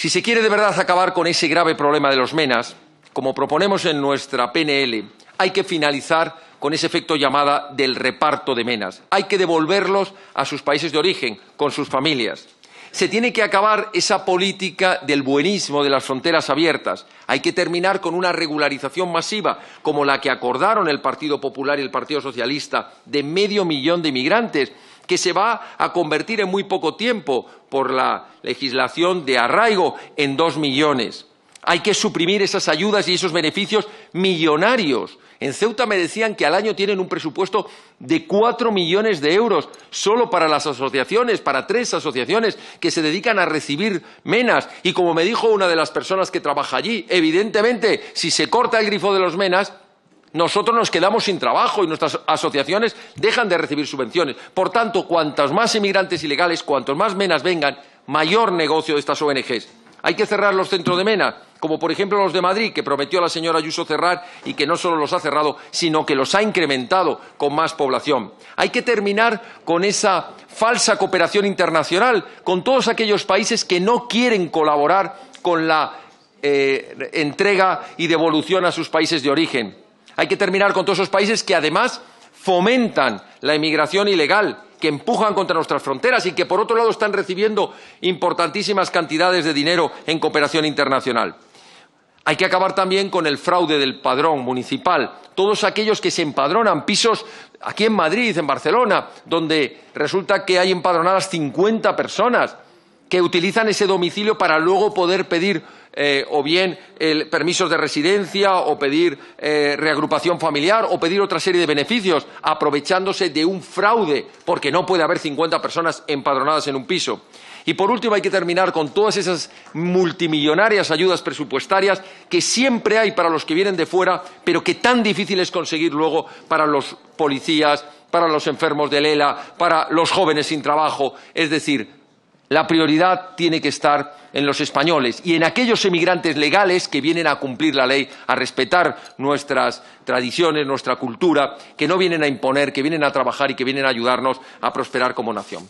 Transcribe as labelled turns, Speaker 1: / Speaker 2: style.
Speaker 1: Si se quiere de verdad acabar con ese grave problema de los menas, como proponemos en nuestra PNL, hay que finalizar con ese efecto llamada del reparto de menas. Hay que devolverlos a sus países de origen, con sus familias. Se tiene que acabar esa política del buenismo de las fronteras abiertas. Hay que terminar con una regularización masiva, como la que acordaron el Partido Popular y el Partido Socialista, de medio millón de inmigrantes, que se va a convertir en muy poco tiempo, por la legislación de arraigo, en dos millones. Hay que suprimir esas ayudas y esos beneficios millonarios. En Ceuta me decían que al año tienen un presupuesto de cuatro millones de euros solo para las asociaciones, para tres asociaciones que se dedican a recibir menas. Y como me dijo una de las personas que trabaja allí, evidentemente, si se corta el grifo de los menas, nosotros nos quedamos sin trabajo y nuestras asociaciones dejan de recibir subvenciones. Por tanto, cuantas más inmigrantes ilegales, cuantos más menas vengan, mayor negocio de estas ONGs. Hay que cerrar los centros de MENA, como por ejemplo los de Madrid, que prometió la señora Ayuso cerrar y que no solo los ha cerrado, sino que los ha incrementado con más población. Hay que terminar con esa falsa cooperación internacional, con todos aquellos países que no quieren colaborar con la eh, entrega y devolución a sus países de origen. Hay que terminar con todos esos países que además fomentan la inmigración ilegal que empujan contra nuestras fronteras y que, por otro lado, están recibiendo importantísimas cantidades de dinero en cooperación internacional. Hay que acabar también con el fraude del padrón municipal. Todos aquellos que se empadronan pisos aquí en Madrid, en Barcelona, donde resulta que hay empadronadas 50 personas que utilizan ese domicilio para luego poder pedir eh, o bien permisos de residencia o pedir eh, reagrupación familiar o pedir otra serie de beneficios, aprovechándose de un fraude, porque no puede haber 50 personas empadronadas en un piso. Y por último, hay que terminar con todas esas multimillonarias ayudas presupuestarias que siempre hay para los que vienen de fuera, pero que tan difícil es conseguir luego para los policías, para los enfermos de Lela, para los jóvenes sin trabajo. Es decir, la prioridad tiene que estar en los españoles y en aquellos emigrantes legales que vienen a cumplir la ley, a respetar nuestras tradiciones, nuestra cultura, que no vienen a imponer, que vienen a trabajar y que vienen a ayudarnos a prosperar como nación.